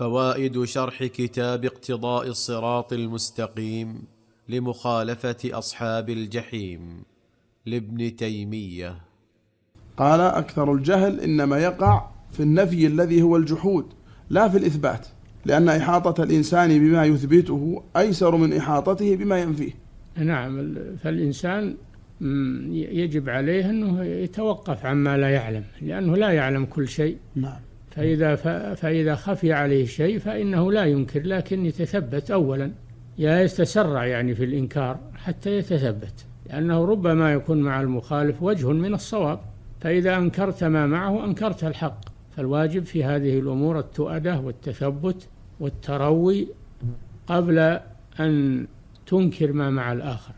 فوائد شرح كتاب اقتضاء الصراط المستقيم لمخالفه اصحاب الجحيم لابن تيميه قال اكثر الجهل انما يقع في النفي الذي هو الجحود لا في الاثبات لان احاطه الانسان بما يثبته ايسر من احاطته بما ينفيه نعم فالانسان يجب عليه انه يتوقف عما لا يعلم لانه لا يعلم كل شيء نعم فإذا فإذا خفي عليه شيء فإنه لا ينكر لكن يتثبت أولا يا يتسرع يعني في الإنكار حتى يتثبت لأنه ربما يكون مع المخالف وجه من الصواب فإذا أنكرت ما معه أنكرت الحق فالواجب في هذه الأمور التؤدة والتثبت والتروي قبل أن تنكر ما مع الآخر